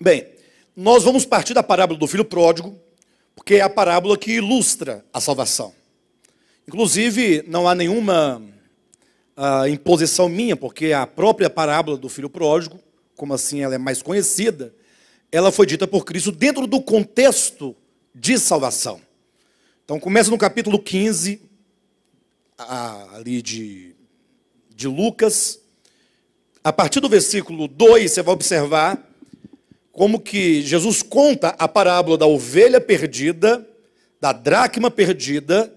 Bem, nós vamos partir da parábola do filho pródigo, porque é a parábola que ilustra a salvação. Inclusive, não há nenhuma ah, imposição minha, porque a própria parábola do filho pródigo, como assim ela é mais conhecida, ela foi dita por Cristo dentro do contexto de salvação. Então, começa no capítulo 15, ali de, de Lucas. A partir do versículo 2, você vai observar como que Jesus conta a parábola da ovelha perdida, da dracma perdida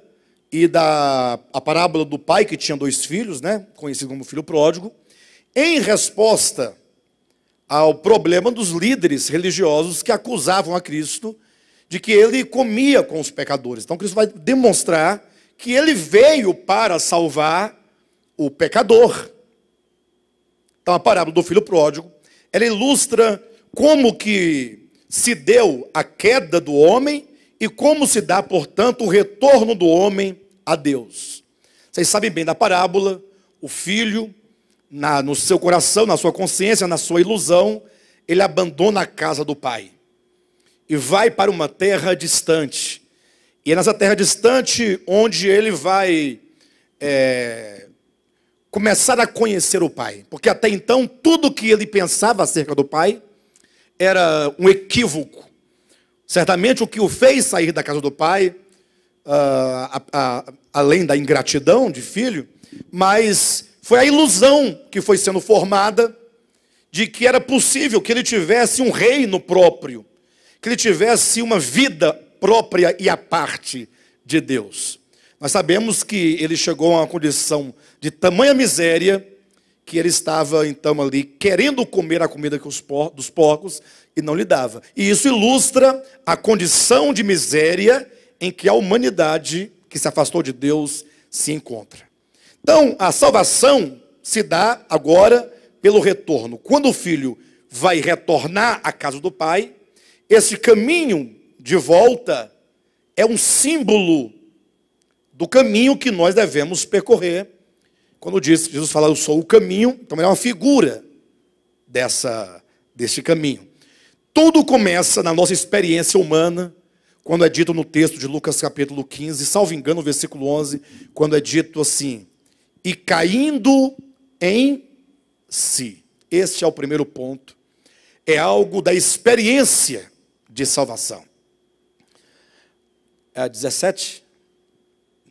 e da a parábola do pai que tinha dois filhos, né, conhecido como filho pródigo, em resposta ao problema dos líderes religiosos que acusavam a Cristo de que ele comia com os pecadores. Então Cristo vai demonstrar que ele veio para salvar o pecador. Então a parábola do filho pródigo, ela ilustra como que se deu a queda do homem e como se dá, portanto, o retorno do homem a Deus. Vocês sabem bem da parábola, o filho, na, no seu coração, na sua consciência, na sua ilusão, ele abandona a casa do pai e vai para uma terra distante. E é nessa terra distante onde ele vai é, começar a conhecer o pai. Porque até então, tudo que ele pensava acerca do pai era um equívoco. Certamente o que o fez sair da casa do pai, ah, a, a, além da ingratidão de filho, mas foi a ilusão que foi sendo formada de que era possível que ele tivesse um reino próprio, que ele tivesse uma vida própria e à parte de Deus. Nós sabemos que ele chegou a uma condição de tamanha miséria que ele estava então ali querendo comer a comida dos porcos e não lhe dava. E isso ilustra a condição de miséria em que a humanidade que se afastou de Deus se encontra. Então, a salvação se dá agora pelo retorno. Quando o filho vai retornar à casa do pai, esse caminho de volta é um símbolo do caminho que nós devemos percorrer quando diz, Jesus fala, eu sou o caminho, então ele é uma figura dessa, deste caminho. Tudo começa na nossa experiência humana, quando é dito no texto de Lucas capítulo 15, salvo engano, versículo 11, quando é dito assim, e caindo em si. Este é o primeiro ponto. É algo da experiência de salvação. É 17?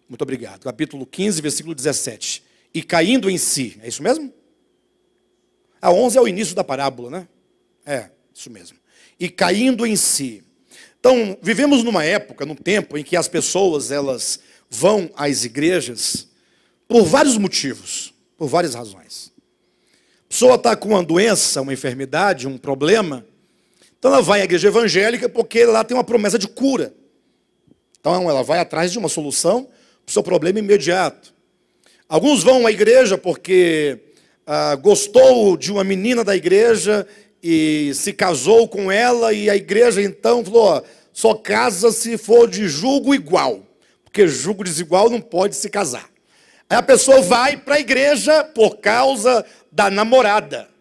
Muito obrigado. Capítulo 15, versículo 17 e caindo em si. É isso mesmo? A 11 é o início da parábola, né? É, isso mesmo. E caindo em si. Então, vivemos numa época, num tempo em que as pessoas, elas vão às igrejas por vários motivos, por várias razões. A pessoa está com uma doença, uma enfermidade, um problema, então ela vai à igreja evangélica porque lá tem uma promessa de cura. Então ela vai atrás de uma solução para o seu problema imediato. Alguns vão à igreja porque ah, gostou de uma menina da igreja e se casou com ela, e a igreja então falou: ó, só casa se for de julgo igual, porque julgo desigual não pode se casar. Aí a pessoa vai para a igreja por causa da namorada.